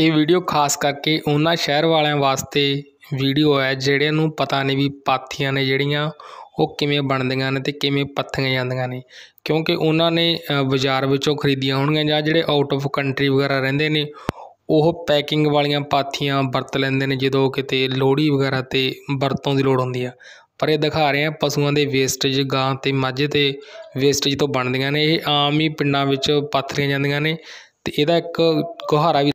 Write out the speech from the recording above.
ਇਹ ਵੀਡੀਓ ਖਾਸ ਕਰਕੇ ਉਹਨਾਂ ਸ਼ਹਿਰ ਵਾਲਿਆਂ ਵਾਸਤੇ ਵੀਡੀਓ ਹੈ ਜਿਹੜਿਆਂ ਨੂੰ ਪਤਾ ਨਹੀਂ ਵੀ ਪਾਥੀਆਂ ਨੇ ਜਿਹੜੀਆਂ ਉਹ ਕਿਵੇਂ ਬਣਦੀਆਂ ਨੇ ਤੇ ਕਿਵੇਂ ਪੱਥੀਆਂ ਜਾਂਦੀਆਂ ਨੇ ਕਿਉਂਕਿ ਉਹਨਾਂ ਨੇ ਬਾਜ਼ਾਰ ਵਿੱਚੋਂ ਖਰੀਦੀਆਂ ਹੋਣਗੀਆਂ ਜਾਂ ਜਿਹੜੇ ਆਊਟ ਆਫ ਕੰਟਰੀ ਵਗੈਰਾ ਰਹਿੰਦੇ ਨੇ ਉਹ ਪੈਕਿੰਗ ਵਾਲੀਆਂ ਪਾਥੀਆਂ ਵਰਤ ਲੈਂਦੇ ਨੇ ਜਦੋਂ ਕਿਤੇ ਲੋੜੀ ਵਗੈਰਾ ਤੇ ਵਰਤੋਂ ਦੀ ਲੋੜ ਹੁੰਦੀ ਆ ਪਰ ਇਹ ਦਿਖਾ ਰਹੇ ਆ ਪਸ਼ੂਆਂ ਦੇ ਵੇਸਟੇਜ ਗਾਂ ਤੇ ਮੱਝ ਤੇ ਵੇਸਟੇਜ ਤੋਂ ਬਣਦੀਆਂ ਨੇ ਇਹ ਆਮ ਹੀ ਪਿੰਡਾਂ ਵਿੱਚ ਪਾਥਰੀਆਂ ਜਾਂਦੀਆਂ ਨੇ ਤੇ ਇਹਦਾ ਇੱਕ ਗੁਹਾਰਾ ਵੀ